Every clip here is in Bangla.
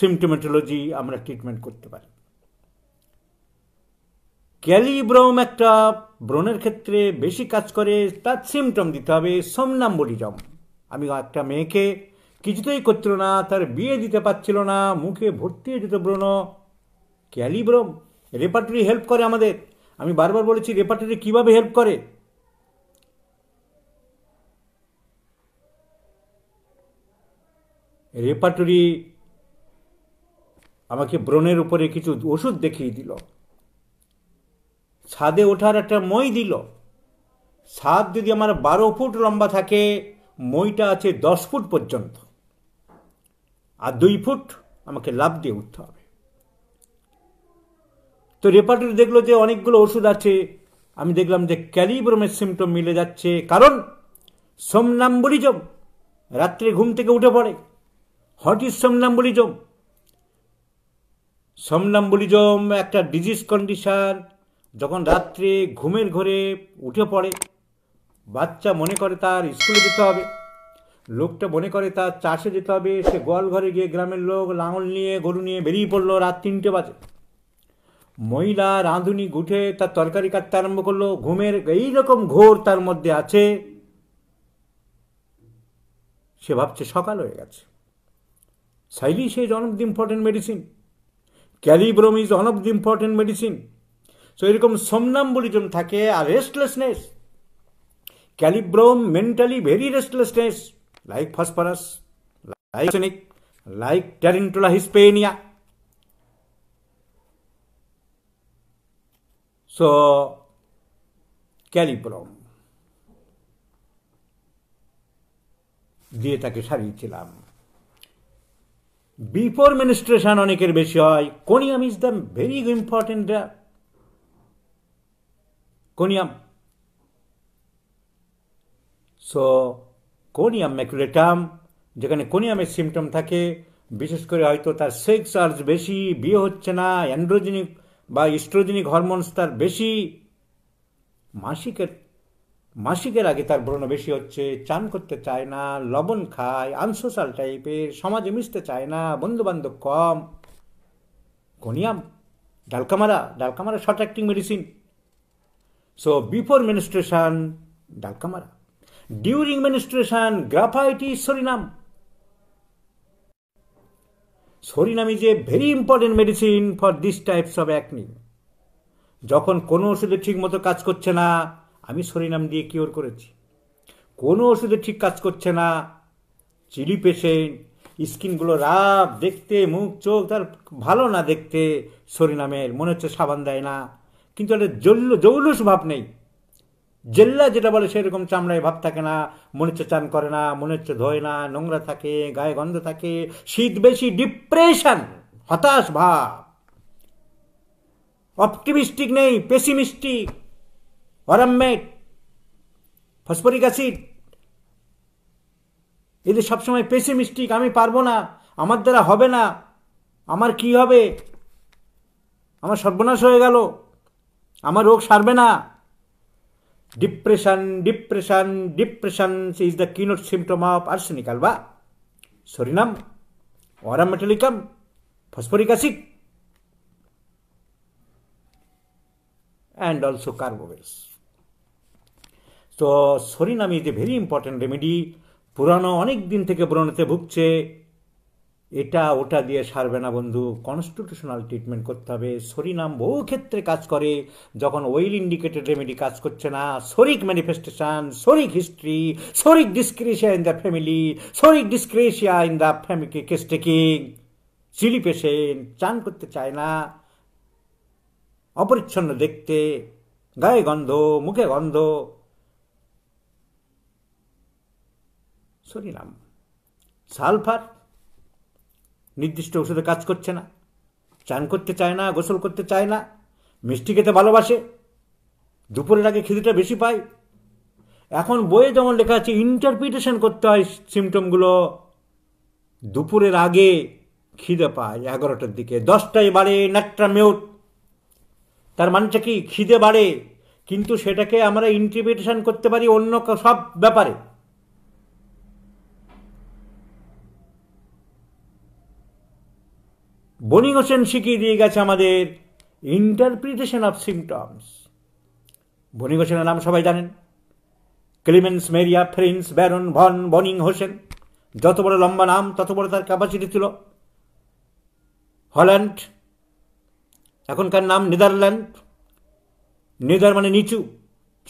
সিমটোমেটোলজি আমরা ট্রিটমেন্ট করতে পারি ক্যালিব্রম একটা ব্রণের ক্ষেত্রে বেশি কাজ করে তার সিমটম দিতে হবে সোমনাম্বলিজম আমি একটা মেয়েকে কিছুতেই করছিল না তার বিয়ে দিতে পারছিল না মুখে ভর্তি হয়ে যেত ব্রণ ক্যালিব্রম রেপার্টরি হেল্প করে আমাদের আমি বারবার বলেছি রেপার্টরি কিভাবে হেল্প করে রেপার্টরি আমাকে ব্রণের উপরে কিছু ওষুধ দেখিয়ে দিল ছাদে ওঠার একটা মই দিল ছাদ যদি আমার বারো ফুট লম্বা থাকে মইটা আছে দশ ফুট পর্যন্ত আর দুই ফুট আমাকে লাভ দিয়ে উঠতে হবে তো রেপার্টরি দেখলো যে অনেকগুলো ওষুধ আছে আমি দেখলাম যে ক্যালিব্রমের সিমটম মিলে যাচ্ছে কারণ সোমনাম্বুলিজম রাত্রে ঘুম থেকে উঠে পড়ে হট ইজ সোমনাম্বুলিজম সমনাম্বুলিজম একটা ডিজিজ কন্ডিশন যখন রাত্রে ঘুমের ঘরে উঠে পড়ে বাচ্চা মনে করে তার স্কুলে যেতে হবে লোকটা মনে করে তার চাষে যেতে হবে সে গোয়াল ঘরে গিয়ে গ্রামের লোক লাঙল নিয়ে গরু নিয়ে বেরিয়ে পড়লো রাত তিনটে বাজে মহিলা রাঁধুনি গুঠে তার তরকারি কাটতে আরম্ভ করলো ঘুমের এইরকম ঘোর তার মধ্যে আছে সে ভাবছে সকাল হয়ে গেছে সাইলি সেই জন্মদিন important medicine kali brom is one of the important medicine so এরকম সোমনাম্বলিজম থাকে আর restlessness kali brom mentally very restlessness like phosphorus like like tarentula hispanica so kali brom দিয়ে তাকে সারিয়েছিলাম বিফোর মিনিস্ট্রেশন অনেকের বেশি হয় conium is the very important conium so conium maculatum যেখানে কোনিয়ামের সিমটম থাকে বিশেষ করে হয়তো তার সেক্স চার্জ বেশি বিয়ে হচ্ছে না অ্যান্ড্রোজেনিক বা ইস্ট্রোজেনিক হরমোনস তার বেশি মাসিকের মাসিকের আগে তার ব্রণ বেশি হচ্ছে চান করতে চায় না লবণ খায় আনসোশাল টাইপের সমাজে মিশতে চায় না বন্ধুবান্ধব কম conium dulcamara dulcamara short acting medicine so before menstruation dulcamara during menstruation graphites psorinum psorinum is a very important medicine for this types of acne যখন কোনো ওষুধে ঠিকমতো কাজ করছে না আমি সরিনাম দিয়ে কিওর করেছি কোনো ওষুধে ঠিক কাজ করছে না চিলি পেশেন্ট স্কিনগুলো রাফ দেখতে মুখ চোখ তার ভালো না দেখতে সরিনামের মনে হচ্ছে সাবান দেয় না কিন্তু একটা জল্ল জৌলুস ভাব নেই জেল্লা যেটা বলে সেরকম চামড়ায় ভাব থাকে না মনে হচ্ছে চান করে না মনে হচ্ছে ধোয় না নোংরা থাকে গায়ে গন্ধ থাকে শীত বেশি ডিপ্রেশন হতাশ ভাব অপটিমিস্টিক নেই পেসিমিস্টিক অরামমেট ফসফরিক অ্যাসিড এদের সবসময় পেসিমিস্টিক আমি পারবো না আমার দ্বারা হবে না আমার কি হবে আমার সর্বনাশ হয়ে গেল আমার রোগ সারবে না depression depression depression is the keynote symptom of arsenic বা psorinum aurum metallicum phosphoric acid and also carbo veg তো সরিনামি is a very important remedy পুরানো অনেক দিন থেকে ব্রণতে ভুগছে এটা ওটা দিয়ে সারবে না বন্ধু কনস্টিটিউশনাল ট্রিটমেন্ট করতে হবে সরিনাম বহু ক্ষেত্রে কাজ করে যখন ওয়েল ইন্ডিকেটেড রেমেডি কাজ করছে না শরিক ম্যানিফেস্টেশন শরিক হিস্ট্রি শরিক ডিসক্রেশিয়া ইন দ্য ফ্যামিলি শরিক dyscrasia in the family case taking chilly patient চান করতে চায় না অপরিচ্ছন্ন দেখতে গায়ে গন্ধ মুখে গন্ধ সরিলাম সালফার নির্দিষ্ট ওষুধে কাজ করছে না চান করতে চায় না গোসল করতে চায় না মিষ্টি খেতে ভালোবাসে দুপুরের আগে খিদেটা বেশি পায় এখন বইয়ে যেমন লেখা আছে ইন্টারপ্রিটেশন করতে হয় সিমটমগুলো দুপুরের আগে খিদে পায় এগারোটার দিকে দশটায় বাড়ে নাট্টা মেউট তার মানেটা কি খিদে বাড়ে কিন্তু সেটাকে আমরা ইন্টারপ্রিটেশন করতে পারি অন্য সব ব্যাপারে বনি হোসেন শিখিয়ে দিয়ে গেছে আমাদের ইন্টারপ্রিটেশন অফ সিমটমস বনি হোসেনের নাম সবাই জানেন Clemens Maria Franz Baron von Boenninghausen যত বড় লম্বা নাম তত বড় তার ক্যাপাসিটি ছিল হল্যান্ড এখনকার নাম নেদারল্যান্ড নেদার মানে নিচু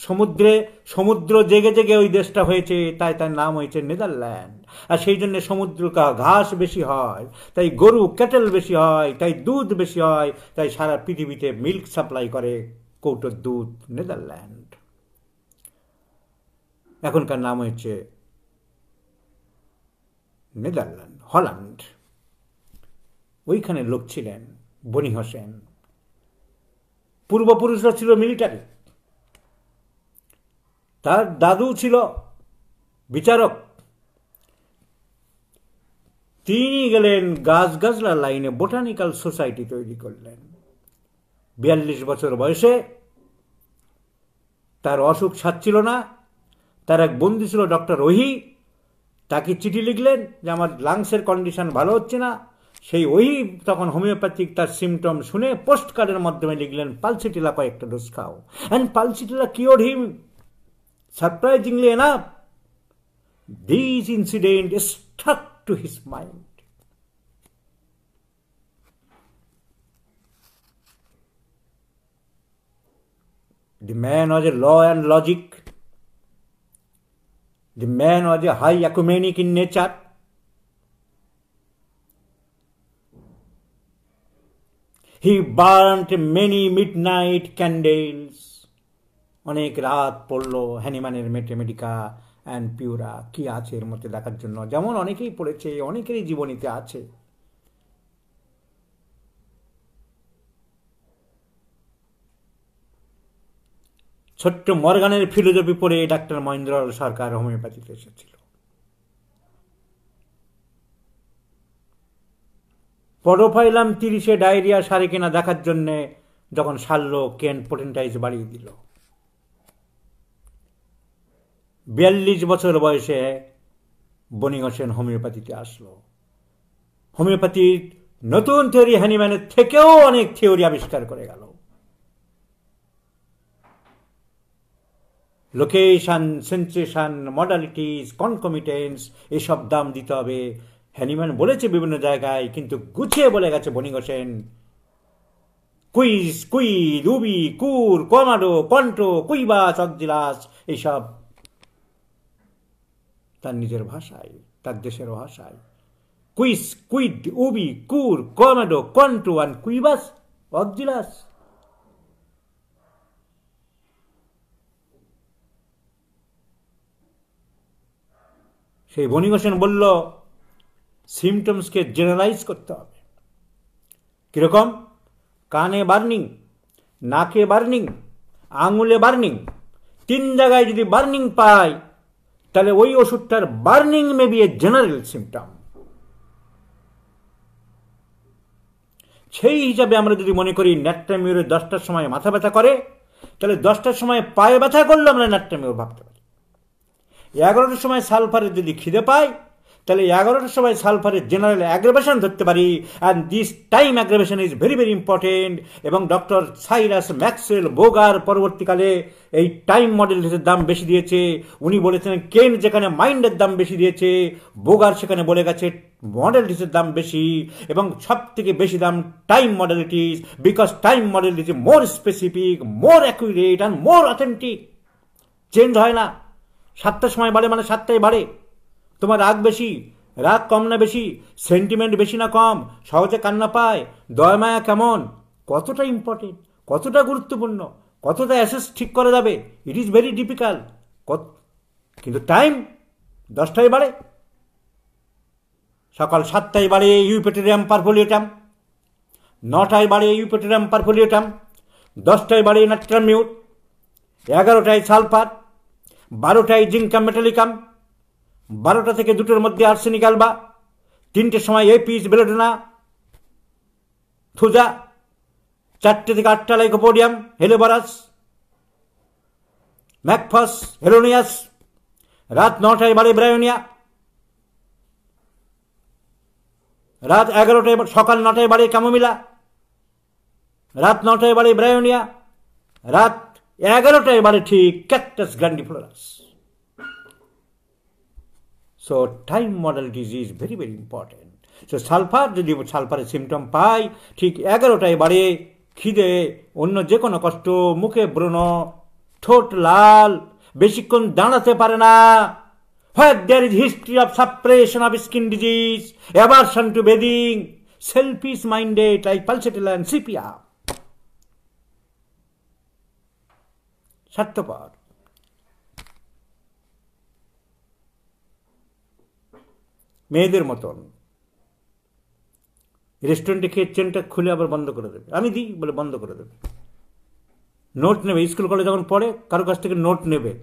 সমুদ্রে সমুদ্র জেগে জেগে ওই দেশটা হয়েছে তাই তার নাম হয়েছে নেদারল্যান্ড আর সেই জন্য সমুদ্র কা ঘাস বেশি হয় তাই গরু ক্যাটেল বেশি হয় তাই দুধ বেশি হয় তাই সারা পৃথিবীতে মিল্ক সাপ্লাই করে কৌটোর দুধ নেদারল্যান্ড এখনকার নাম হয়েছে নেদারল্যান্ড হল্যান্ড ওইখানে লোক ছিলেন বনি হোসেন পূর্বপুরুষরা ছিল মিলিটারি তার দাদু ছিল বিচারক তিনি গেলেন গাছলা লাইনে বোটানিক্যাল সোসাইটি তৈরি করলেন বিয়াল্লিশ বছর বয়সে তার অসুখ ছাড়ছিল না তার এক বন্ধু ছিল ডক্টর ওহি তাকে চিঠি লিখলেন যে আমার লাংসের কন্ডিশন ভালো হচ্ছে না সেই ওহি তখন হোমিওপ্যাথিক তার সিমটম শুনে পোস্ট কার্ডের মাধ্যমে লিখলেন পালসিটিলা কয়েকটা ডোজ খাও and pulsatilla cure him Surprisingly enough, these incidents stuck to his mind. The man was a law and logic. The man was a high ecumenic in nature. He burnt many midnight candles অনেক রাত পড়লো হ্যানিম্যানের মেটেমেডিকা অ্যান্ড পিউরা কি আছে এর মধ্যে দেখার জন্য যেমন অনেকেই পড়েছে অনেকেরই জীবনীতে আছে ছোট্ট মর্গানের ফিলোজফি পড়ে ডাক্তার মহেন্দ্র সরকার হোমিওপ্যাথিতে এসেছিল পডোফাইলাম তিরিশে ডায়রিয়া সারে কেনা দেখার জন্যে যখন সারলো কেন পোটেন্টাইজ বাড়িয়ে দিল বিয়াল্লিশ বছর বয়সে বণিগণ হোমিওপ্যাথিতে আসলো হোমিওপ্যাথির নতুন থিওরি হ্যানিম্যানের থেকেও অনেক থিওরি আবিষ্কার করে গেল লোকেশন সেন্সেশন মডালিটিস কনকমিটেন্স এসব দাম দিতে হবে হ্যানিম্যান বলেছে বিভিন্ন জায়গায় কিন্তু গুছিয়ে বলে গেছে বনিগসেন সেন কুইজ কুই রুবি কুর কমাডো কন্ট্রো কুইবাস অকজিলাস এইসব তার নিজের ভাষায় তার দেশের ভাষায় কুইস কুইড উবি কুর কমেডো কন্টু অ্যান্ড কুইবাস অকজিলাস সেই বনিঘোষণ বলল সিমটমসকে জেনারেলাইজ করতে হবে কীরকম কানে বার্নিং নাকে বার্নিং আঙুলে বার্নিং তিন জায়গায় যদি বার্নিং পায় তাহলে ওই ওষুধটার burning may be a general symptom সেই হিসাবে আমরা যদি মনে করি ন্যাট্টামিউরে দশটার সময় মাথা ব্যথা করে তাহলে দশটার সময় পায়ে ব্যথা করলে আমরা ন্যাট্টামিউর ভাবতে পারি এগারোটার সময় সালফারে যদি খিদে পায় তাহলে এগারোটার সময় সালফারের জেনারেল অ্যাগ্রেভেশন ধরতে পারি and this time aggravation is very very important এবং ডক্টর সাইরাস ম্যাক্সওয়েল বোগার পরবর্তীকালে এই টাইম মডেল দাম বেশি দিয়েছে উনি বলেছেন কেন যেখানে মাইন্ডের দাম বেশি দিয়েছে বোগার সেখানে বলে গেছে মডেলিটিসের দাম বেশি এবং সব থেকে বেশি দাম time modalities because time modalities more specific more accurate and more authentic change হয় না সাতটার সময় বাড়ে মানে সাতটায় বাড়ে তোমার রাগ বেশি রাগ কম না বেশি সেন্টিমেন্ট বেশি না কম সহজে কান্না পায় মায়া কেমন কতটা ইম্পর্টেন্ট কতটা গুরুত্বপূর্ণ কতটা অ্যাসেস ঠিক করা যাবে ইট ইজ ভেরি ডিফিকাল্ট কত কিন্তু টাইম দশটায় বাড়ে সকাল সাতটায় বাড়ে ইউপেটেরিয়াম পারফোলিওটাম নটায় বাড়ে ইউপেটেরিয়াম পারফোলিওটাম দশটায় বাড়ে নাট্রামিউট এগারোটায় সালফার বারোটায় জিঙ্কাম মেটালিকাম বারোটা থেকে দুটোর মধ্যে আর্সেনিক আলবা তিনটের সময় এ পিস বেলোডোনা থুজা চারটে থেকে আটটা লাইকোপোডিয়াম হেলেবারাস ম্যাকফাস হেলোনিয়াস রাত নটায় বাড়ি ব্রায়োনিয়া রাত এগারোটায় সকাল নটায় বাড়ি কামমিলা রাত নটায় বাড়ি ব্রায়োনিয়া রাত এগারোটায় বাড়ি ঠিক cactus grandiflorus so time modal disease very very important. So sulphur যদি সালফারের সিমটম পাই ঠিক এগারোটায় বাড়ে খিদে অন্য যে কোনো কষ্ট মুখে ব্রণ ঠোঁট লাল বেশিক্ষণ দাঁড়াতে পারে না where there is history of suppression of skin disease aversion to bathing selfish minded I pulsatilla and sepia স্বার্থপর মেয়েদের মতন রেস্টুরেন্টে খেয়ে চেনটা খুলে আবার বন্ধ করে দেবে আমি দিই বলে বন্ধ করে দেবে নোট নেবে স্কুল কলেজ যখন পড়ে কারো কাছ থেকে নোট নেবে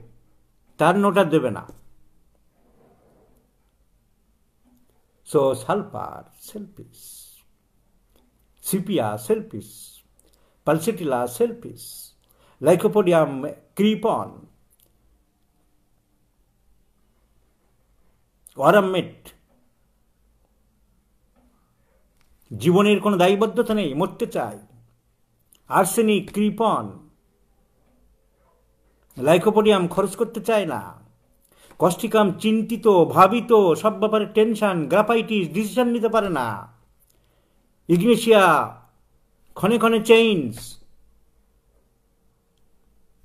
তার নোট আর দেবে না so sulphur selfish sepia selfish pulsatilla selfish lycopodium ক্রিপন অরামেট জীবনের কোনো দায়বদ্ধতা নেই মরতে চাই আর্সেনিক কৃপন লাইকোপোডিয়াম খরচ করতে চায় না কষ্টিকাম চিন্তিত ভাবিত সব ব্যাপারে টেনশন গ্রাফাইটিস ডিসিশন নিতে পারে না ইগনেশিয়া ক্ষণে ক্ষণে চেঞ্জ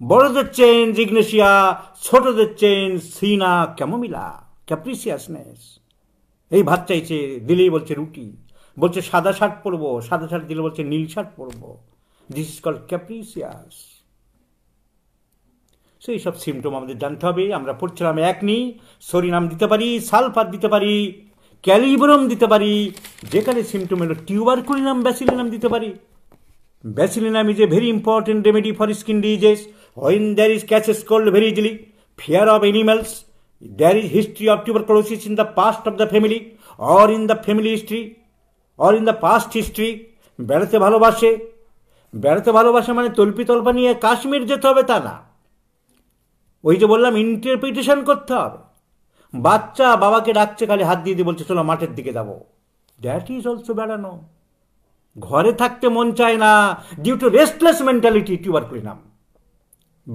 বড়দের চেঞ্জ ইগনেশিয়া ছোটদের চেঞ্জ সিনা ক্যামোমিলা ক্যাপ্রিসিয়াসনেস এই ভাত চাইছে দিলেই বলছে রুটি বলছে সাদা শার্ট পরবো সাদা শার্ট দিলে বলছে নীল শার্ট পরবো দিস ইজ কল ক্যাপ্রিসিয়াস সেই সব সিমটম আমাদের জানতে হবে আমরা পড়ছিলাম একনি সরিনাম দিতে পারি সালফার দিতে পারি ক্যালিব্রম দিতে পারি যেখানে সিমটম এলো টিউবারকুলিনাম ব্যাসিলিনাম দিতে পারি bacillinum is a very important remedy for skin disease when there is catches cold very easily fear of animals there is history of tuberculosis in the past of the family or in the family history or in the past history বেড়াতে ভালোবাসে বেড়াতে ভালোবাসে মানে তল্পি তল্পা নিয়ে কাশ্মীর যেতে হবে তা না ওই যে বললাম ইন্টারপ্রিটেশন করতে হবে বাচ্চা বাবাকে ডাকছে খালি হাত দিয়ে দিয়ে বলছে চলো মাঠের দিকে যাবো দ্যাট ইজ অলসো বেড়ানো ঘরে থাকতে মন চায় না due to restless mentality tuber পরিণাম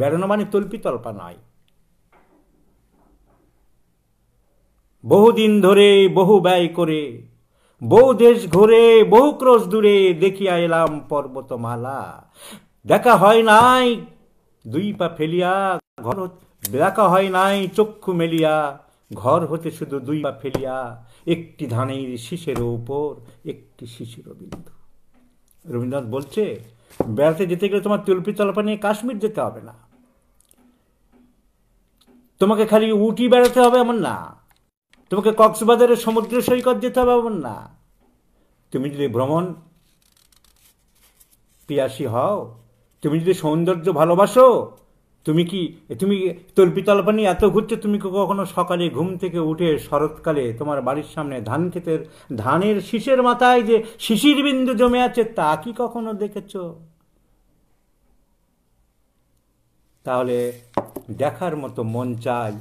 বেড়ানো মানে তল্পি তল্পা নয় বহুদিন ধরে বহু ব্যয় করে বহু দেশ ঘুরে বহু ক্রোশ দূরে দেখিয়া এলাম পর্বতমালা দেখা হয় নাই দুই পা ফেলিয়া ঘর দেখা হয় নাই চক্ষু মেলিয়া ঘর হতে শুধু দুই পা ফেলিয়া একটি ধানের শিশের ওপর একটি শিশির বিন্দু রবীন্দ্রনাথ বলছে বেড়াতে যেতে গেলে তোমার তুলপি তলপা নিয়ে কাশ্মীর যেতে হবে না তোমাকে খালি উটি বেড়াতে হবে এমন না তোমাকে কক্সবাজারের সমুদ্র সৈকত যেতে হবে না তুমি যদি ভ্রমণ পিয়াসি হও তুমি যদি সৌন্দর্য ভালোবাসো তুমি কি তুমি তোর বিতলপানি এত ঘুরছো তুমি কখনো সকালে ঘুম থেকে উঠে শরৎকালে তোমার বাড়ির সামনে ধান ক্ষেতের ধানের শীষের মাথায় যে শিশির বিন্দু জমে আছে তা কি কখনো দেখেছ তাহলে দেখার মতো মন চাই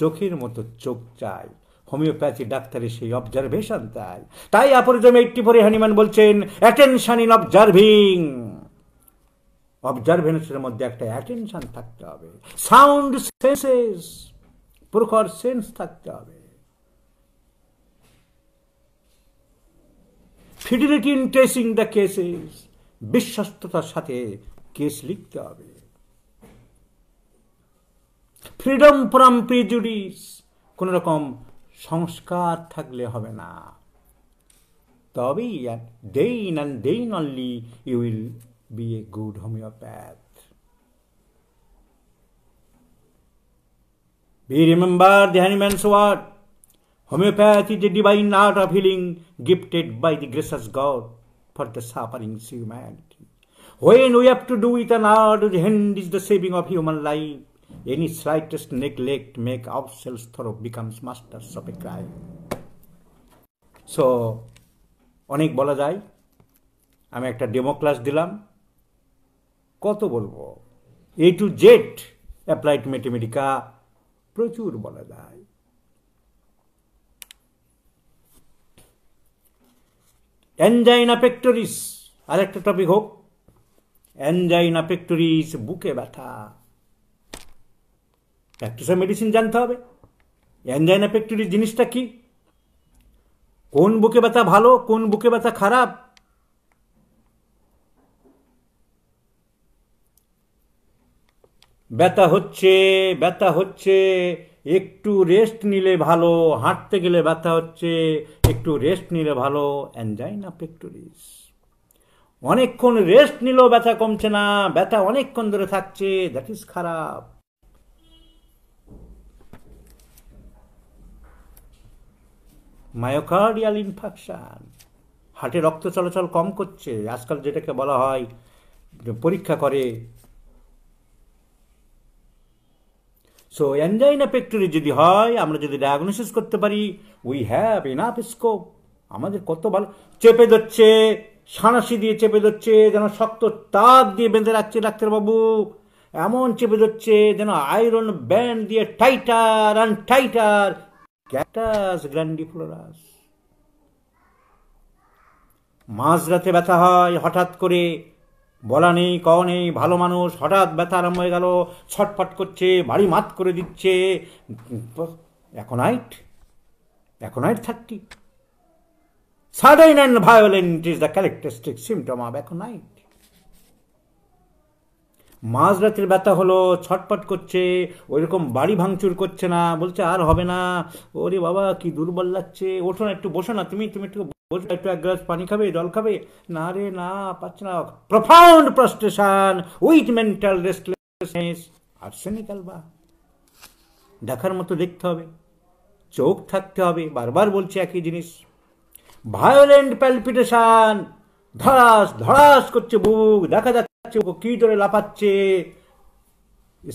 চোখের মতো চোখ চাই হোমিওপ্যাথি ডাক্তারের সেই অবজারভেশন তাই তাই অপরিজম এইটটি ফোরে হানিমান বলছেন অ্যাটেনশন ইন অবজারভিং অবজারভেশনের মধ্যে একটা অ্যাটেনশন থাকতে হবে সাউন্ড সেন্সেস প্রখর সেন্স থাকতে হবে fidelity in tracing the cases বিশ্বস্ততার সাথে কেস লিখতে হবে ফ্রিডম ফ্রম প্রিজুডিস কোন রকম সংস্কার থাকলে হবে না তবেই then and then only you will be a good homeopath We remember the Hanuman's word. Homeopathy is the divine art of healing gifted by the gracious God for the suffering humanity. When we have to do with an art, the hand is the saving of human life. Any slightest neglect make ourselves thorough, becomes masters of a cry. So অনেক বলা যায় আমি একটা ডেমো ক্লাস দিলাম কত বলবো A to Z applied mathematica প্রচুর বলা যায় অ্যানজাইনা পেক্টরিস আরেকটা টপিক হোক অ্যানজাইনা পেক্টরিস বুকে ব্যথা প্র্যাকটিসের মেডিসিন জানতে হবে অ্যানজাইনা পেক্টুরি জিনিসটা কি কোন বুকে ব্যথা ভালো কোন বুকে ব্যথা খারাপ ব্যথা হচ্ছে ব্যথা হচ্ছে একটু রেস্ট নিলে ভালো হাঁটতে গেলে ব্যথা হচ্ছে একটু রেস্ট নিলে ভালো অ্যানজাইনা পেক্টরিস অনেকক্ষণ রেস্ট নিলেও ব্যথা কমছে না ব্যথা অনেকক্ষণ ধরে থাকছে দ্যাট ইজ খারাপ মায়োকার্ডিয়াল ইনফেকশান হার্টে রক্ত চলাচল কম করছে আজকাল যেটাকে বলা হয় পরীক্ষা করে সো অ্যাঞ্জাইনা পেক্টরি যদি হয় আমরা যদি ডায়াগনোসিস করতে পারি উই হ্যাভ এনাফ স্কোপ আমাদের কত ভালো চেপে ধরছে সাঁড়াশি দিয়ে চেপে ধরছে যেন শক্ত তাক দিয়ে বেঁধে রাখছে ডাক্তারবাবু এমন চেপে ধরছে যেন আয়রন ব্যান্ড দিয়ে tighter and tighter cactus grandiflorus মাঝরাতে ব্যথা হয় হঠাৎ করে বলা নেই ক নেই ভালো মানুষ হঠাৎ ব্যথা আরম্ভ হয়ে গেল ছটফট করছে বাড়ি মাত করে দিচ্ছে এখন eight thirty sudden and violent is the characteristic symptom এখন আইট মাঝরাতের ব্যথা হলো ছটপট করছে ওইরকম বাড়ি ভাঙচুর করছে না বলছে আর হবে না ওরে বাবা কি দুর্বল লাগছে ওঠো না একটু বসো না তুমি তুমি একটু বসো একটু এক গ্লাস পানি খাবে জল খাবে না রে না পাচ্ছে না profound prostration with mental restlessness arsenic বা দেখার মতো দেখতে হবে চোখ থাকতে হবে বারবার বলছে একই জিনিস ভায়োলেন্ট প্যালপিটেশন ধড়াস ধড়াস করছে বুক দেখা যাচ্ছে যাচ্ছে কী ধরে লাফাচ্ছে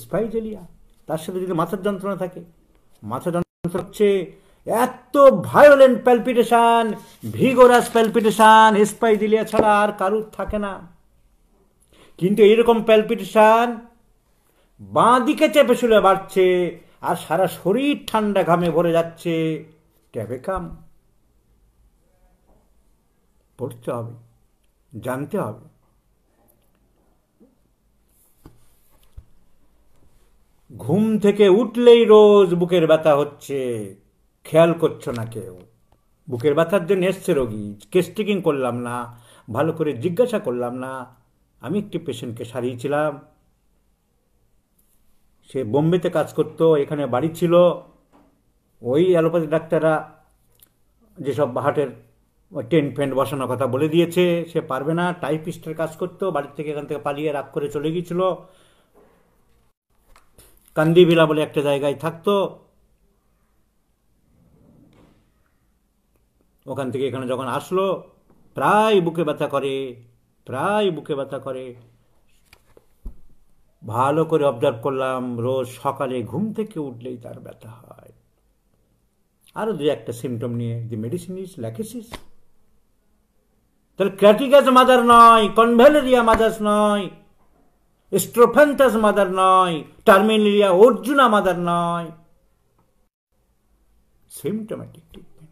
স্পাইজেলিয়া তার সাথে যদি মাথার যন্ত্রণা থাকে মাথা যন্ত্রণা হচ্ছে এত violent palpitation vigorous palpitation spigelia ছাড়া আর কারুর থাকে না কিন্তু এইরকম প্যালপিটেশান বাঁ দিকে চেপে শুলে বাড়ছে আর সারা শরীর ঠান্ডা ঘামে ভরে যাচ্ছে কাম পড়তে হবে জানতে হবে ঘুম থেকে উঠলেই রোজ বুকের ব্যথা হচ্ছে খেয়াল করছো না কেউ বুকের ব্যথার জন্য এসছে রোগী কেস টেকিং করলাম না ভালো করে জিজ্ঞাসা করলাম না আমি একটি পেশেন্টকে সারিয়েছিলাম সে বোম্বেতে কাজ করত এখানে বাড়ি ছিল ওই অ্যালোপ্যাথি ডাক্তাররা যেসব হাটের টেন ফেন্ট বসানোর কথা বলে দিয়েছে সে পারবে না টাইপিস্টের কাজ করতো বাড়ির থেকে এখান থেকে পালিয়ে রাগ করে চলে গিয়েছিল কান্দিবিলা বলে একটা জায়গায় থাকতো ওখান থেকে এখানে যখন আসলো প্রায় বুকে ব্যথা করে প্রায় বুকে ব্যথা করে ভালো করে অবজার্ভ করলাম রোজ সকালে ঘুম থেকে উঠলেই তার ব্যথা হয় আরও দু একটা সিমটম নিয়ে দি মেডিসিন ইস ল্যাকেসিস তাহলে ক্র্যাটিকাস মাদার নয় কনভেলেরিয়া মাদার্স নয় स्ट्रोफेन्थस मदर नय टर्मिनिया अर्जुना मदर नय symptomatic treatment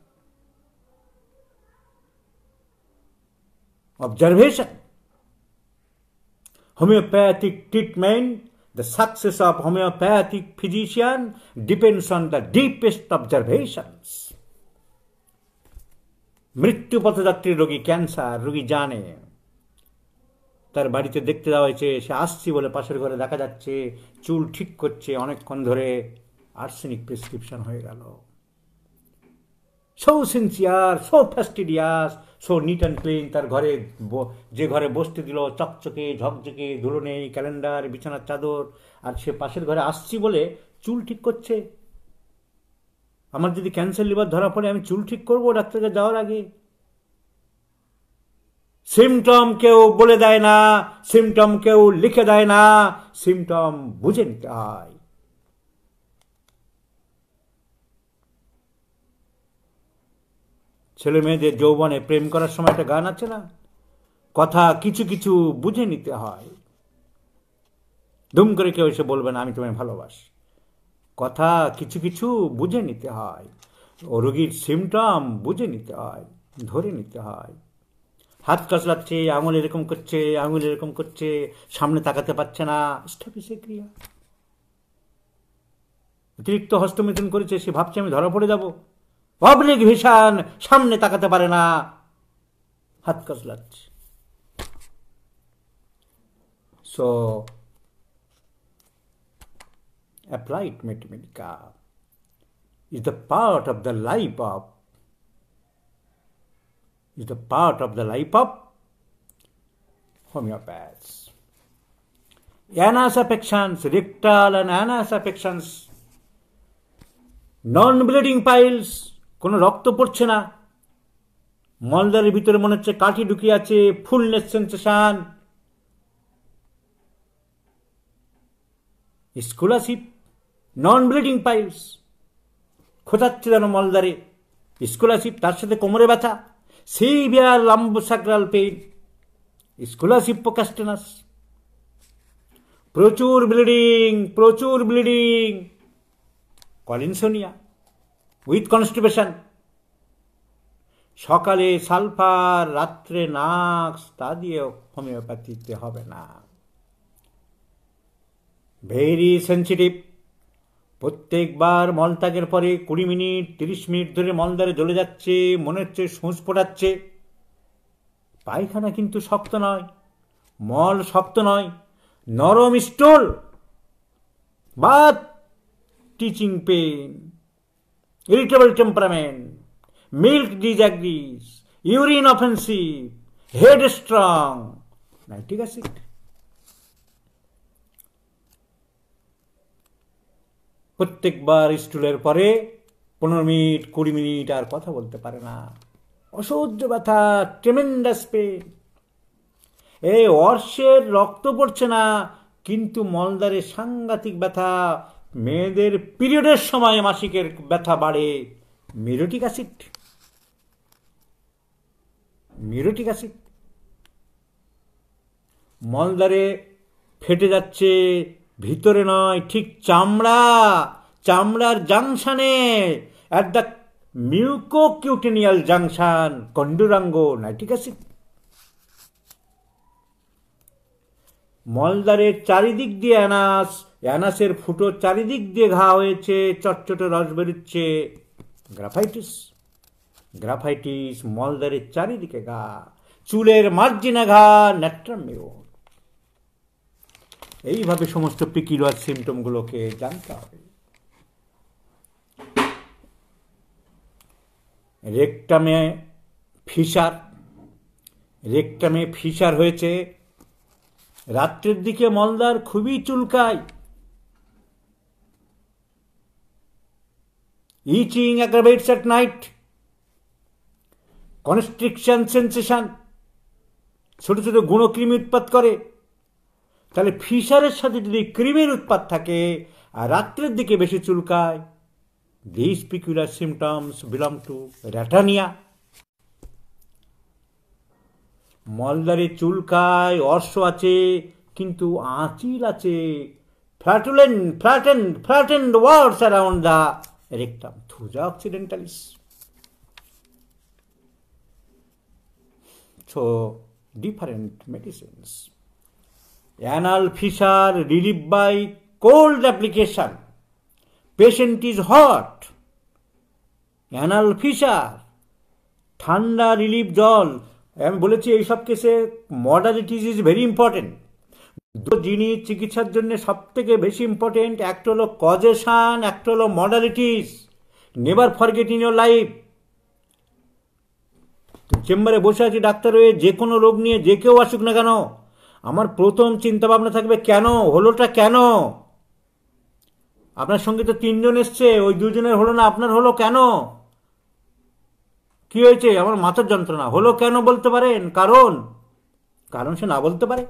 observation homeopathic treatment the success of homeopathic physician depends on the deepest observation मृत्यु पथ रोगी कैंसर रोगी जाने তার বাড়িতে দেখতে দেওয়া হয়েছে সে আসছি বলে পাশের ঘরে দেখা যাচ্ছে চুল ঠিক করছে অনেকক্ষণ ধরে আর্সেনিক প্রেসক্রিপশন হয়ে গেল so sincere so fastidious so neat and clean তার ঘরে যে ঘরে বসতে দিল চকচকে ঝকঝকে ধুলো নেই ক্যালেন্ডার বিছানার চাদর আর সে পাশের ঘরে আসছি বলে চুল ঠিক করছে আমার যদি ক্যান্সার লিভার ধরা পড়ে আমি চুল ঠিক করবো ডাক্তারকে যাওয়ার আগে সিমটম কেউ বলে দেয় না সিমটম কেউ লিখে দেয় না সিমটম বুঝে নিতে হয় ছেলে মেয়েদের যৌবনে প্রেম করার সময় একটা গান আছে না কথা কিছু কিছু বুঝে নিতে হয় ধুম করে কেউ এসে বলবে না আমি তোমায় ভালোবাসি কথা কিছু কিছু বুঝে নিতে হয় ও রোগীর সিমটম বুঝে নিতে হয় ধরে নিতে হয় হাত কাজ লাগছে আঙুল এরকম করছে আঙুল এরকম করছে সামনে তাকাতে পারছে না স্থাপিসে ক্রিয়া অতিরিক্ত হস্তমিথুন করেছে সে ভাবছে আমি ধরা পড়ে যাবো পাবলিক ভীষণ সামনে তাকাতে পারে না হাত কাজ লাগছে so applied mathematica is the part of the life of is the part of the life of homeopaths. Anus affections, rectal and anus affections, non bleeding piles কোনো রক্ত পড়ছে না মলদারের ভিতরে মনে হচ্ছে কাঠি ঢুকিয়ে আছে ফুলনেস সেন্সেশন স্কলারশিপ নন ব্লিডিং পাইলস খোঁচাচ্ছে যেন মলদারে স্কলারশিপ তার সাথে কোমরে ব্যথা severe lumbosacral pain, স্কলারশিপ প্রোকাস্টিনাস প্রচুর ব্লিডিং প্রচুর ব্লিডিং কলিনসোনিয়া উইথ কনস্টিপেশন সকালে সালফার রাত্রে নাক্স তা দিয়ে হোমিওপ্যাথিতে হবে না ভেরি সেন্সিটিভ প্রত্যেকবার মলত্যাগের পরে কুড়ি মিনিট তিরিশ মিনিট ধরে মলদারে জ্বলে যাচ্ছে মনে হচ্ছে সোঁচ পোটাচ্ছে পায়খানা কিন্তু শক্ত নয় মল শক্ত নয় নরম স্টোল বা stitching pain irritable temperament milk disagrees urine offensive head strong ঠিক আছে প্রত্যেকবার স্টুলের পরে পনেরো মিনিট কুড়ি মিনিট আর কথা বলতে পারে না অসহ্য ব্যথা ট্রেমেন্ডাস পেন এই অর্শের রক্ত পড়ছে না কিন্তু মলদারে সাংঘাতিক ব্যথা মেয়েদের পিরিয়ডের সময় মাসিকের ব্যথা বাড়ে মিরোটিক অ্যাসিড মিরোটিক অ্যাসিড মলদারে ফেটে যাচ্ছে ভিতরে নয় ঠিক চামড়া চামড়ার জাংশানে at the mucocutaneous junction condurango ঠিক আছে মলদারের চারিদিক দিয়ে অ্যানাস অ্যানাসের ফুটো চারিদিক দিয়ে ঘা হয়েছে চটচটে রস বেরোচ্ছে গ্রাফাইটিস গ্রাফাইটিস মলদারের চারিদিকে ঘা চুলের মার্জিনা ঘা ন্যাট্রামেও এইভাবে সমস্ত পিকিরোয়ার সিমটমগুলোকে জানতে হবে রেকটামে ফিসার রেকটামে ফিসার হয়েছে রাত্রের দিকে মলদার খুবই চুলকায় itching aggravates at night constriction sensation ছোট ছোট গুণকৃমি উৎপাদ করে তাহলে ফিশারের সাথে যদি ক্রিমের উৎপাত থাকে আর রাত্রের দিকে বেশি চুলকায় this peculiar symptoms belong to ratanhia মলদারে চুলকায় অর্শ আছে কিন্তু আঁচিল আছে flatulent flatten flatten warts around the rectum thuja occidentalis so different medicines anal fissure relief by cold application patient is hot anal fissure ঠান্ডা রিলিফ জল আমি বলেছি এইসব কেসে মডালিটিস ইজ ভেরি ইম্পর্টেন্ট যিনি চিকিৎসার জন্য থেকে বেশি ইম্পর্টেন্ট একটা হলো কজেশান একটা হলো modalities never forget in your life চেম্বারে বসে আছি ডাক্তার হয়ে যে কোনো রোগ নিয়ে যে কেউ আসুক না কেন আমার প্রথম চিন্তা ভাবনা থাকবে কেন হলোটা কেন আপনার সঙ্গে তো তিনজন এসছে ওই দুজনের হলো না আপনার হলো কেন কি হয়েছে আমার মাথার যন্ত্রণা হলো কেন বলতে পারেন কারণ কারণ সে না বলতে পারে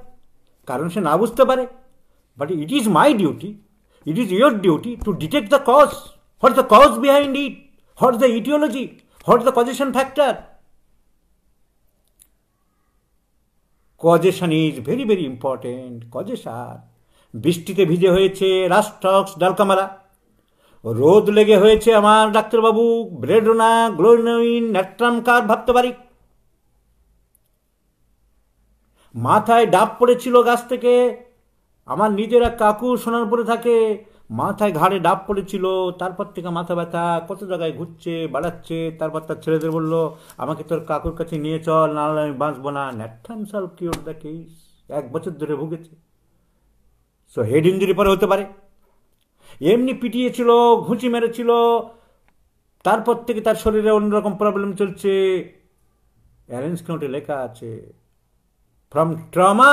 কারণ সে না বুঝতে পারে but it is my duty it is your duty to detect the cause what the cause behind it what the aetiology what the causation factor causation is very very important causation বৃষ্টিতে ভিজে হয়েছে রাস্টক্স ডালকামারা রোদ লেগে হয়েছে আমার ডাক্তারবাবু ব্রেডোনা গ্লোনোইন কার ভাবতে পারি মাথায় ডাব পড়েছিল গাছ থেকে আমার নিজেরা কাকু সোনার পরে থাকে মাথায় ঘাড়ে ডাব পড়েছিল তারপর থেকে মাথা ব্যথা কত জায়গায় ঘুরছে বাড়াচ্ছে তারপর তার ছেলেদের বললো আমাকে তোর কাকুর কাছে নিয়ে চল নাহলে আমি বাঁচবো না ন্যাটাম সাল কি ওর দেখে এক বছর ধরে ভুগেছে সো হেড ইঞ্জুরি পরে হতে পারে এমনি পিটিয়েছিল ঘুঁচি মেরেছিল তারপর থেকে তার শরীরে অন্যরকম প্রবলেম চলছে অ্যারেঞ্জ নোটে লেখা আছে from trauma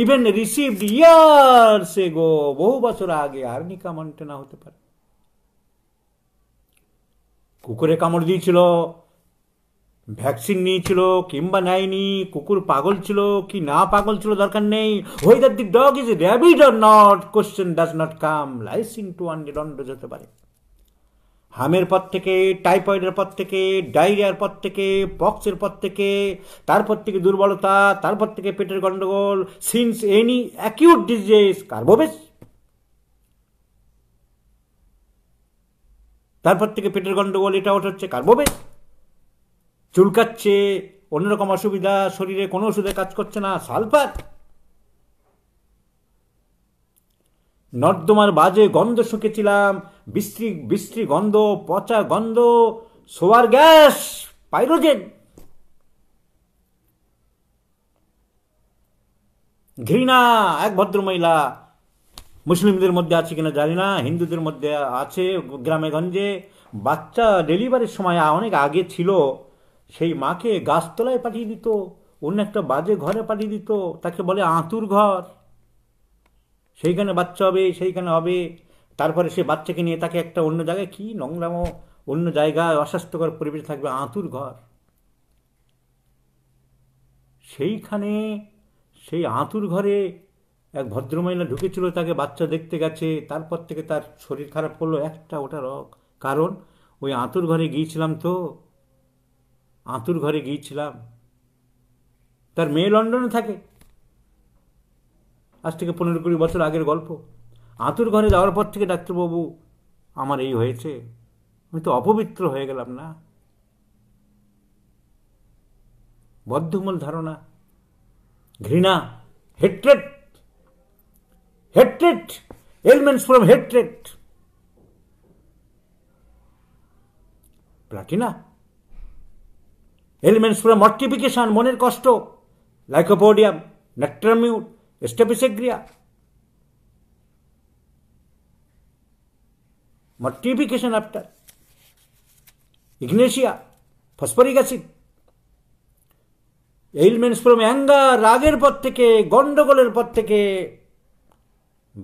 even received years go বহু বছর আগে হারনিকা না হতে পারে কুকুরে কামড় দিয়েছিল ভ্যাকসিন নিয়েছিল কিংবা নেয়নি কুকুর পাগল ছিল কি না পাগল ছিল দরকার নেই whether the dog is rabid or not question does not come লাইসিং টু আন্ডে দণ্ড যেতে পারে হামের পর থেকে টাইফয়েডের পর থেকে ডায়রিয়ার পর থেকে পক্সের পর থেকে তারপর থেকে দুর্বলতা তারপর থেকে পেটের গণ্ডগোল সিন্স এনি অ্যাকিউট ডিজিজ কার্বোবেস তারপর থেকে পেটের গণ্ডগোল এটা ওটা হচ্ছে কার্বোবেস চুলকাচ্ছে অন্যরকম অসুবিধা শরীরে কোনো ওষুধে কাজ করছে না সালফার নর্দমার বাজে গন্ধ শুকেছিলাম বিশ্রী বিশ্রী গন্ধ পচা গন্ধ সোয়ার গ্যাস পাইরোজেন ঘৃণা এক ভদ্র মহিলা মুসলিমদের মধ্যে আছে কিনা জানি না হিন্দুদের মধ্যে আছে গ্রামে গঞ্জে বাচ্চা ডেলিভারির সময় অনেক আগে ছিল সেই মাকে গাছতলায় পাঠিয়ে দিত অন্য একটা বাজে ঘরে পাঠিয়ে দিত তাকে বলে আঁতুর ঘর সেইখানে বাচ্চা হবে সেইখানে হবে তারপরে সে বাচ্চাকে নিয়ে তাকে একটা অন্য জায়গায় কী নোংরাম অন্য জায়গায় অস্বাস্থ্যকর পরিবেশে থাকবে আঁতুর ঘর সেইখানে সেই আঁতুর ঘরে এক ভদ্রমহিলা ঢুকেছিল তাকে বাচ্চা দেখতে গেছে তারপর থেকে তার শরীর খারাপ করলো একটা ওটা রক কারণ ওই আঁতুর ঘরে গিয়েছিলাম তো আঁতুর ঘরে গিয়েছিলাম তার মেয়ে লন্ডনে থাকে আজ থেকে পনেরো কুড়ি বছর আগের গল্প আতুর ঘরে যাওয়ার পর থেকে ডাক্তারবাবু আমার এই হয়েছে আমি তো অপবিত্র হয়ে গেলাম না বদ্ধমূল ধারণা ঘৃণা hatred hatred ailments from hatred platina ailments from mortification মনের কষ্ট lycopodium natrum mur staphysagria mortification after ignatia phosphoric acid, ailments from anger, রাগের পর থেকে গন্ডগোলের পর থেকে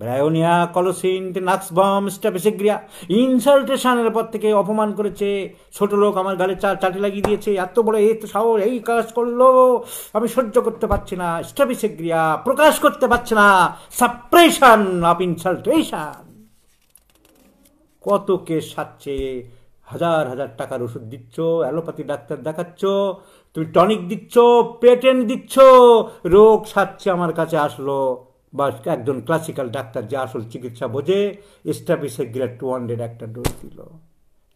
ব্রায়োনিয়া কলসিন নাক্সবম স্টাফিসিক্রিয়া ইনসাল্টেশনের পর থেকে অপমান করেছে ছোট লোক আমার গালে চা চাটি লাগিয়ে দিয়েছে এত বড় এই সাহস এই কাজ করলো আমি সহ্য করতে পারছি না স্টাফিসিক্রিয়া প্রকাশ করতে পারছি না সাপ্রেশন অফ ইনসাল্টেশন কত কেস সাচ্ছে হাজার হাজার টাকার ওষুধ দিচ্ছ অ্যালোপ্যাথি ডাক্তার দেখাচ্ছ তুমি টনিক দিচ্ছ পেটেন্ট দিচ্ছ রোগ সাচ্ছে আমার কাছে আসলো বা একজন ক্লাসিক্যাল ডাক্তার যে আসল চিকিৎসা বোঝে স্টাফিসে গ্রেড টু হান্ড্রেড একটা ডোজ দিল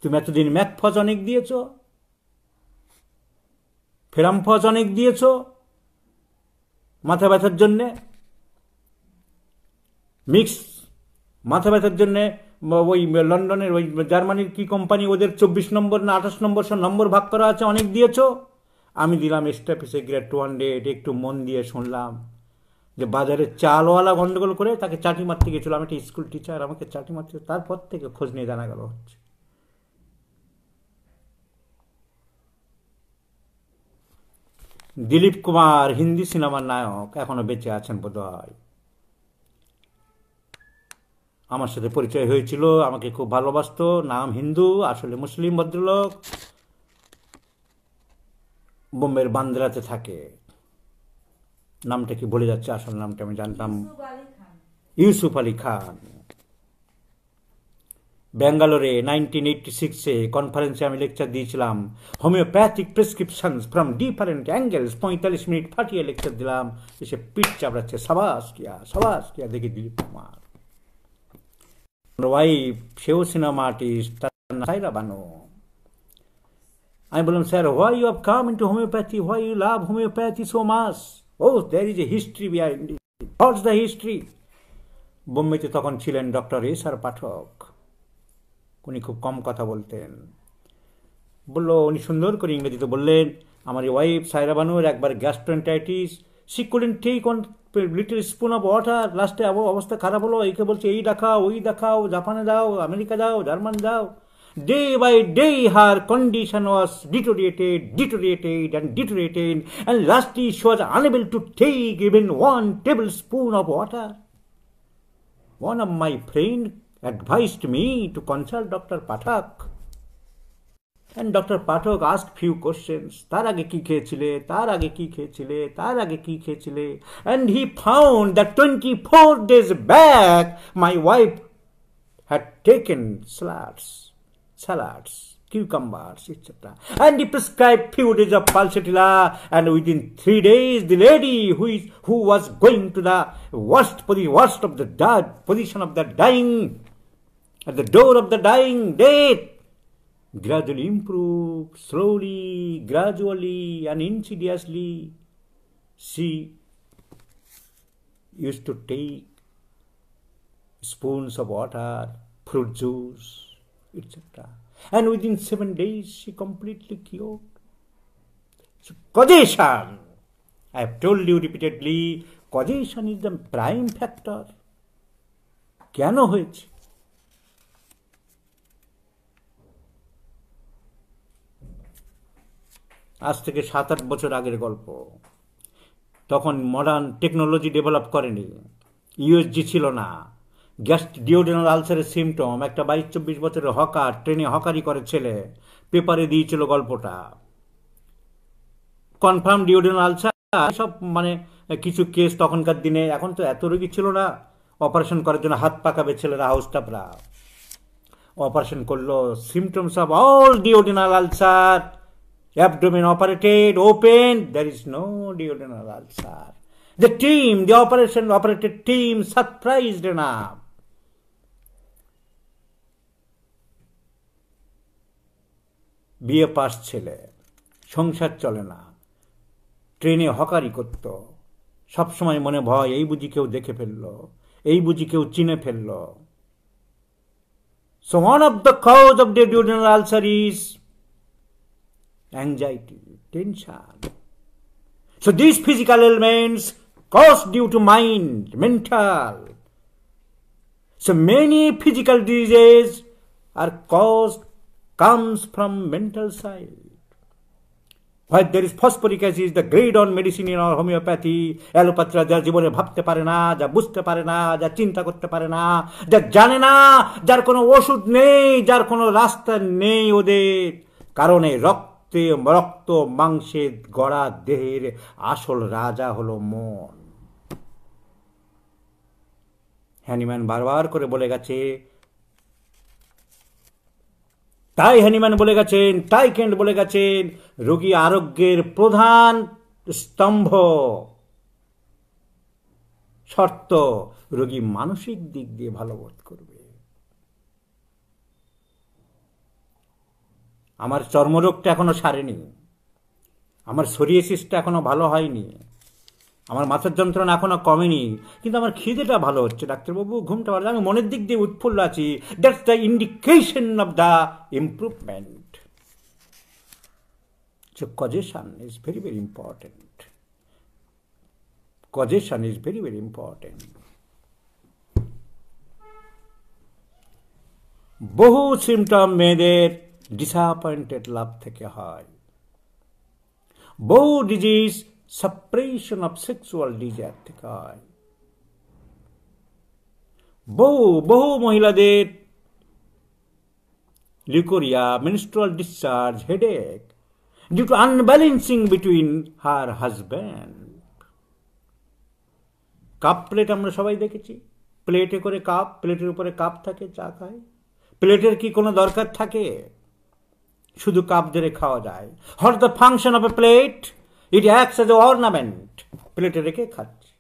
তুমি এতদিন ম্যাকফজ অনেক দিয়েছ ফেরামফজ অনেক দিয়েছ মাথা ব্যথার জন্যে মিক্স মাথা ব্যথার জন্যে ওই লন্ডনের ওই জার্মানির কি কোম্পানি ওদের চব্বিশ নম্বর না আঠাশ নম্বর সব নম্বর ভাগ করা আছে অনেক দিয়েছ আমি দিলাম স্ট্যাপিসে গ্রেড টু হান্ড্রেড একটু মন দিয়ে শুনলাম যে বাজারে চালওয়ালা গন্ডগোল করে তাকে চাটি মারতে গেছিলো আমি একটা স্কুল টিচার আমাকে চাটি মারতে তারপর থেকে খোঁজ নিয়ে জানা গেল হচ্ছে দিলীপ কুমার হিন্দি সিনেমার নায়ক এখনও বেঁচে আছেন বোধহয় আমার সাথে পরিচয় হয়েছিল আমাকে খুব ভালোবাসত নাম হিন্দু আসলে মুসলিম ভদ্রলোক বোম্বের বান্দ্রাতে থাকে নামটা কি বলে যাচ্ছে আসল নামটা আমি জানতাম ইউসুফ আলী খান ব্যাঙ্গালোরে নাইনটিন এইটটি সিক্সে কনফারেন্সে আমি লেকচার দিয়েছিলাম homeopathic prescriptions from different angles পঁয়তাল্লিশ মিনিট ফাটিয়ে লেকচার দিলাম এসে পিঠ চাপড়াচ্ছে সাবাস কিয়া সাবাস কিয়া দেখে Dilip Kumar wife, she was cinema artist, I believe, sir, why you have come into homeopathy? Why you love homeopathy so much? Oh, there is a history behind it. What's the history? বোম্বেতে তখন ছিলেন ডক্টর এস আর পাঠক উনি খুব কম কথা বলতেন বলল উনি সুন্দর করে ইংরেজিতে বললেন আমার ওয়াইফ সাইরা বানুর একবার গ্যাস্ট্রেন্টাইটিস সি কুডেন্ট ঠিক on little spoon of water. Last little spoon of water লাস্টে আবার অবস্থা খারাপ হলো একে বলছে এই দেখাও ওই দেখাও জাপানে যাও আমেরিকা যাও জার্মান যাও Day by day her condition was deteriorated, deteriorated and deteriorated and lastly she was unable to take even one tablespoon of water. One of my friends advised me to consult Dr. Patak. And doctor Pathak ask few questions তার আগে কী খেয়েছিলে তার আগে কী খেয়েছিলে তার আগে কী খেয়েছিলে and he found the twenty four days back my wife had taken salads cucumbers, etc. And he prescribed few days of pulsatilla, and within three days, the lady who, is, who was going to the worst, the worst of the position of the dying, at the door of the dying death, gradually improve, slowly, gradually, and insidiously. She used to take spoons of water, fruit juice, etc. And within seven days, she completely cured. So, causation. I have told you repeatedly, causation is the prime factor. কেন হয়েছে আজ থেকে সাত আট বছর আগের গল্প তখন মডার্ন টেকনোলজি ডেভেলপ করেনি ইউএসজি ছিল না গ্যাস্ট ডিওডেনাল আলসারের সিমটম একটা বাইশ চব্বিশ বছরের হকার ট্রেনে হকারি করে ছেলে পেপারে দিয়েছিল গল্পটা কনফার্ম ডিওডেনাল আলসার সব মানে কিছু কেস তখনকার দিনে এখন তো এত রোগী ছিল না অপারেশন করার জন্য হাত পাকাবে ছেলেরা হাউস টাপরা অপারেশন করলো symptoms of all duodenal ulcer abdomen operated, open, there is no duodenal ulcer. The team, the operation operated team, surprised enough. বিয়ে পাস ছেলে সংসার চলে না ট্রেনে হকারি করতো সবসময় মনে ভয় এই বুঝি কেউ দেখে ফেললো এই বুঝি কেউ চিনে ফেললো so one of the cause of the duodenal ulcer is anxiety, tension. So these physical ailments caused due to mind, mental. So many physical diseases are caused comes from mental side. Why there is phosphoric acid, the grade on medicine in our homeopathy, allopathy, the jibone bhapte parena, the buste parena, the chinta kutte parena, the janena, না যা জানে না যার কোনো rasta নেই যার karone rock রক্তে রক্ত মাংসে গড়া দেহের আসল রাজা হলো মন হ্যানিম্যান বারবার করে বলে গেছে তাই হ্যানিম্যান বলে গেছেন তাই কেন্ট বলে গেছেন রোগী আরোগ্যের প্রধান স্তম্ভ শর্ত রোগী মানসিক দিক দিয়ে ভালো বোধ করবে আমার চর্মরোগটা এখনও সারেনি আমার সোরিয়েসিসটা এখনও ভালো হয়নি আমার মাথার যন্ত্রণা এখনও কমেনি কিন্তু আমার খিদেটা ভালো হচ্ছে ডাক্তারবাবু ঘুমটা ভালো আমি মনের দিক দিয়ে উৎফুল্ল আছি that's the indication of the improvement causation is very very important causation is very very important বহু সিমটম মেয়েদের disappointed লাভ থেকে হয় বউ disease suppression of sexual desire থেকে হয় বহু বহু মহিলাদের leucorrhoea menstrual discharge headache due to unbalancing between her husband cup plate আমরা সবাই দেখেছি প্লেটে করে কাপ প্লেটের উপরে কাপ থাকে চা খায় প্লেটের কি কোনো দরকার থাকে শুধু কাপ ধরে খাওয়া যায় what the function of a plate it acts as a ornament প্লেটে রেখে খাচ্ছে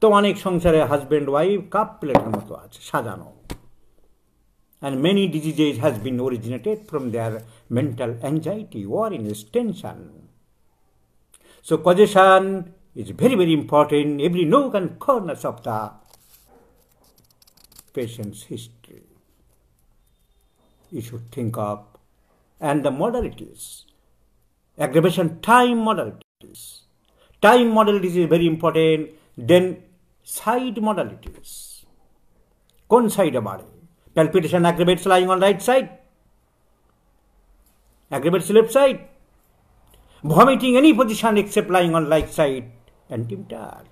তো অনেক সংসারে হাজব্যান্ড ওয়াইফ কাপ প্লেটের মতো আছে সাজানো and many diseases has been originated from their mental anxiety or in tension. So causation is very, very important every nook and corner of the patient's history. You should think of and the modalities. Aggravation time modalities. Time modalities is very important. Then side modalities. Con side about Palpitation aggravates lying on right side. Aggravates left side. Vomiting any position except lying on right side. And tart.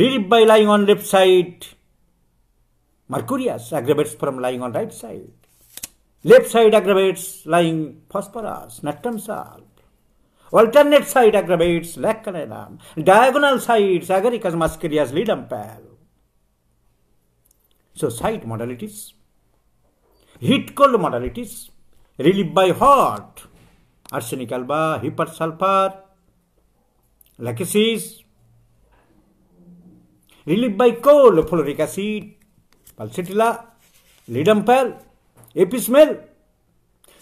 relief by lying on left side mercurius aggravates from lying on right side. Left side aggravates lying phosphorus, natrum salt. Alternate side aggravates lacarinum. Diagonal sides agaricus muscarius lidum pal. So side modalities, heat cold modalities, relief by hot, arsenic alba, hypersulfur, lachesis, relief by cold, fluoric acid, pulsatilla, lidumpal, epismal.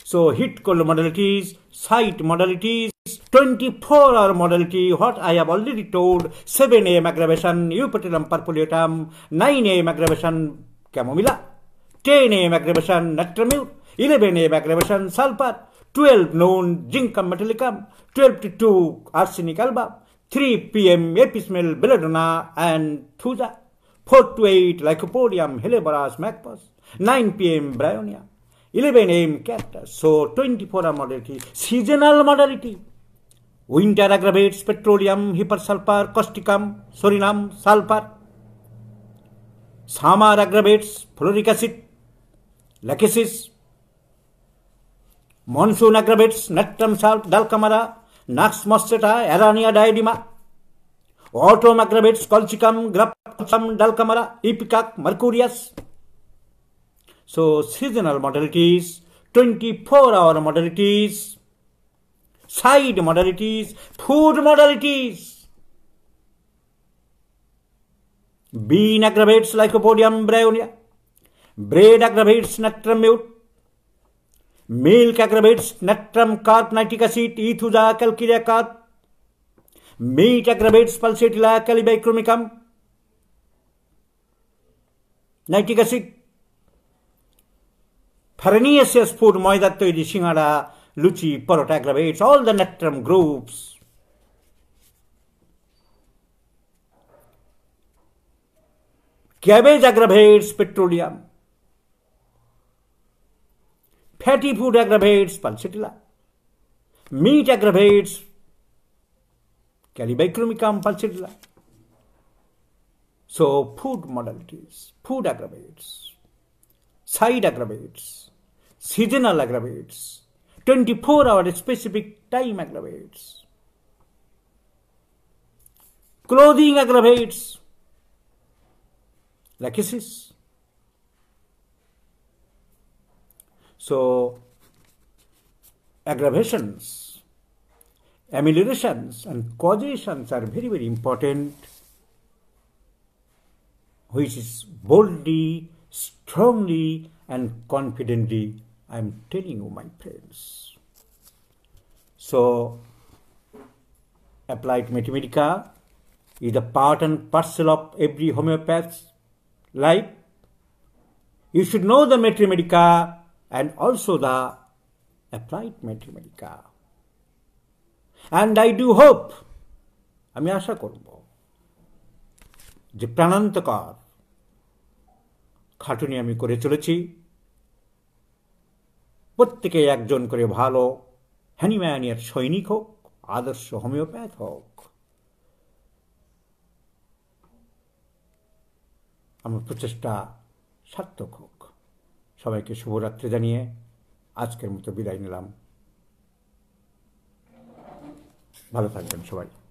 So heat cold modalities, site modalities, 24 hour modality, what I have already told, 7 am aggravation, eupetilum purpuleatum, 9 am aggravation, chamomilla, 10 am aggravation, natramure, 11 am aggravation, sulfur, 12 known zincum metallicum, 12 to 2 arsenic alba, 3 pm epismal belladonna and thuja. 4 to 8 Lycopodium helleborus macpus, 9 pm Bryonia, 11 am cactus. So 24 are mortality, seasonal mortality. Winter aggravates petroleum, hypersulfur, causticum, sorinum, sulfur. Summer aggravates fluoric acid, lachesis. Monsoon aggravates natrum salt, dalcamara, nax moschetta, arania diadema. Automacrobates, colchicum, graptum, dulcamara, epicac, mercurius. So seasonal modalities, 24 hour modalities, side modalities, food modalities. Bean aggravates lycopodium bryonia. Bread aggravates nectrum mute. Milk aggravates nectrum carp nitric acid, ethuza calcarea carp. meet aggravates pulsatilla calibacrumicum নাইটিকাসিক ফারেনিয়াসিয়াস ফুড ময়দা তৈরি সিঙ্গাড়া লুচি পরোটা aggravates all the natrum groups cabbage aggravates petroleum fatty food aggravates pulsatilla meat aggravates ಕ್ಯಾಲಿಬೈಕ್ರಮಿಕ ಅಂಪಲ್ಸಿಡಲ್ಲ so food modalities food aggravates, ಸೈಡ್ aggravates seasonal aggravates, 24 hour specific time aggravates, clothing aggravates, lachesis. So, aggravations ameliorations and causations are very, very important, which is boldly, strongly, and confidently I am telling you, my friends. So, applied mathematica is a part and parcel of every homeopath's life. You should know the mathematica and also the applied mathematica. And I do hope আমি আশা করব যে প্রাণান্তকার খাটুনি আমি করে চলেছি প্রত্যেকে একজন করে ভালো হ্যানিম্যানিয়ার সৈনিক হোক আদর্শ হোমিওপ্যাথ হোক আমার প্রচেষ্টা সার্থক হোক সবাইকে শুভরাত্রি জানিয়ে আজকের মতো বিদায় নিলাম ভালো থাকবেন সবাই